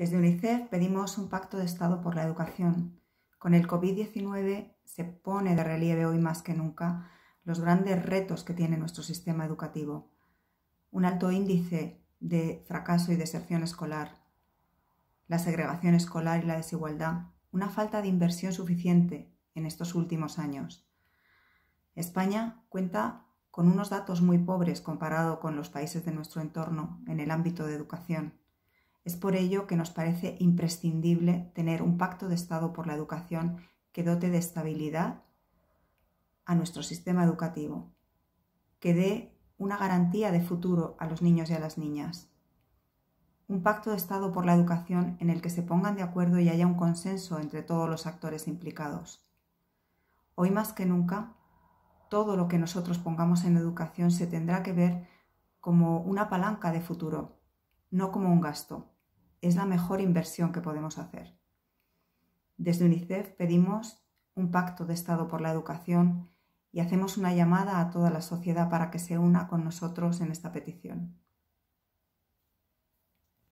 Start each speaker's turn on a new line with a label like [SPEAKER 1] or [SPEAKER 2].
[SPEAKER 1] Desde UNICEF pedimos un pacto de Estado por la educación. Con el COVID-19 se pone de relieve hoy más que nunca los grandes retos que tiene nuestro sistema educativo. Un alto índice de fracaso y deserción escolar, la segregación escolar y la desigualdad, una falta de inversión suficiente en estos últimos años. España cuenta con unos datos muy pobres comparado con los países de nuestro entorno en el ámbito de educación. Es por ello que nos parece imprescindible tener un pacto de Estado por la educación que dote de estabilidad a nuestro sistema educativo, que dé una garantía de futuro a los niños y a las niñas. Un pacto de Estado por la educación en el que se pongan de acuerdo y haya un consenso entre todos los actores implicados. Hoy más que nunca, todo lo que nosotros pongamos en educación se tendrá que ver como una palanca de futuro, no como un gasto es la mejor inversión que podemos hacer. Desde UNICEF pedimos un pacto de Estado por la educación y hacemos una llamada a toda la sociedad para que se una con nosotros en esta petición.